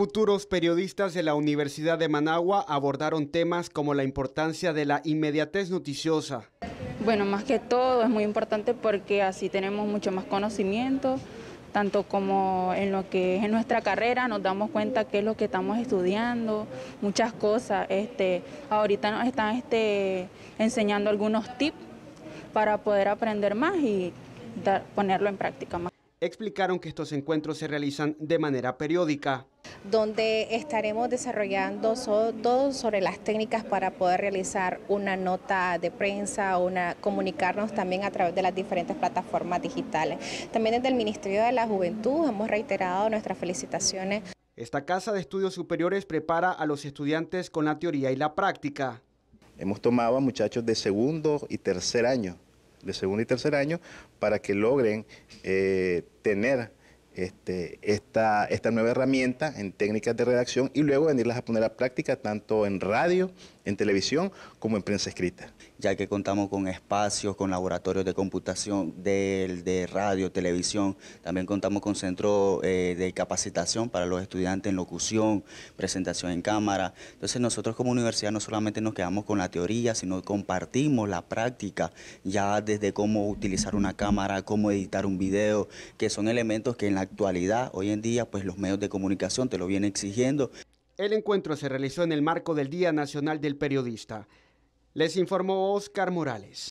Futuros periodistas de la Universidad de Managua abordaron temas como la importancia de la inmediatez noticiosa. Bueno, más que todo es muy importante porque así tenemos mucho más conocimiento, tanto como en lo que es en nuestra carrera, nos damos cuenta qué es lo que estamos estudiando, muchas cosas. Este, ahorita nos están este, enseñando algunos tips para poder aprender más y ponerlo en práctica más. Explicaron que estos encuentros se realizan de manera periódica donde estaremos desarrollando todo sobre las técnicas para poder realizar una nota de prensa, una, comunicarnos también a través de las diferentes plataformas digitales. También desde el Ministerio de la Juventud hemos reiterado nuestras felicitaciones. Esta Casa de Estudios Superiores prepara a los estudiantes con la teoría y la práctica. Hemos tomado a muchachos de segundo y tercer año, de segundo y tercer año, para que logren eh, tener este, esta, esta nueva herramienta en técnicas de redacción y luego venirlas a poner a práctica tanto en radio, en televisión como en prensa escrita. Ya que contamos con espacios, con laboratorios de computación, de, radio, televisión, también contamos con centro eh, de capacitación para los estudiantes en locución, presentación en cámara. Entonces nosotros como universidad no solamente nos quedamos con la teoría, sino compartimos la práctica, ya desde cómo utilizar una cámara, cómo editar un video, que son elementos que en la actualidad. Hoy en día, pues los medios de comunicación te lo vienen exigiendo. El encuentro se realizó en el marco del Día Nacional del Periodista. Les informó Oscar Morales.